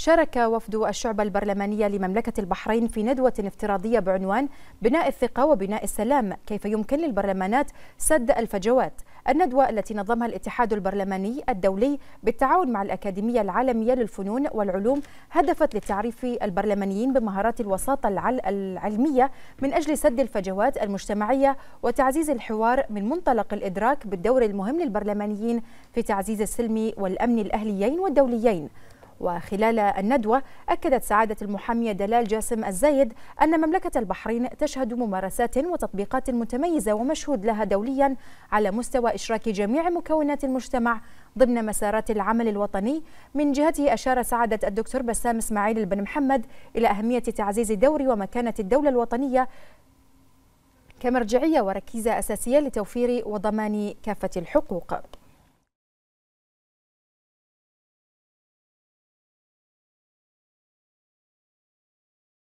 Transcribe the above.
شارك وفد الشعبة البرلمانية لمملكة البحرين في ندوة افتراضية بعنوان بناء الثقة وبناء السلام كيف يمكن للبرلمانات سد الفجوات الندوة التي نظمها الاتحاد البرلماني الدولي بالتعاون مع الأكاديمية العالمية للفنون والعلوم هدفت لتعريف البرلمانيين بمهارات الوساطة العلمية من أجل سد الفجوات المجتمعية وتعزيز الحوار من منطلق الإدراك بالدور المهم للبرلمانيين في تعزيز السلم والأمن الأهليين والدوليين وخلال الندوة أكدت سعادة المحامية دلال جاسم الزايد أن مملكة البحرين تشهد ممارسات وتطبيقات متميزة ومشهود لها دوليا على مستوى إشراك جميع مكونات المجتمع ضمن مسارات العمل الوطني من جهته أشار سعادة الدكتور بسام إسماعيل بن محمد إلى أهمية تعزيز دور ومكانة الدولة الوطنية كمرجعية وركيزة أساسية لتوفير وضمان كافة الحقوق